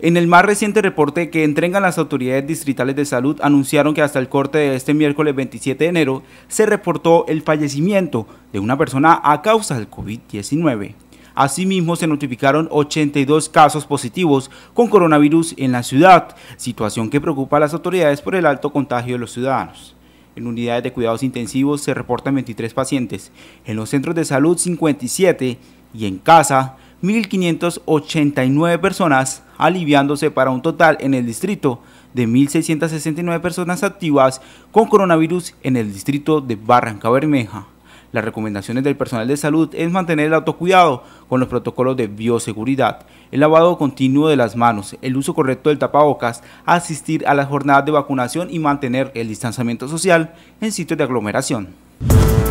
En el más reciente reporte que entregan las autoridades distritales de salud anunciaron que hasta el corte de este miércoles 27 de enero se reportó el fallecimiento de una persona a causa del COVID-19. Asimismo, se notificaron 82 casos positivos con coronavirus en la ciudad, situación que preocupa a las autoridades por el alto contagio de los ciudadanos. En unidades de cuidados intensivos se reportan 23 pacientes, en los centros de salud 57 y en casa 1.589 personas, aliviándose para un total en el distrito de 1.669 personas activas con coronavirus en el distrito de Barranca Bermeja. Las recomendaciones del personal de salud es mantener el autocuidado con los protocolos de bioseguridad, el lavado continuo de las manos, el uso correcto del tapabocas, asistir a las jornadas de vacunación y mantener el distanciamiento social en sitios de aglomeración.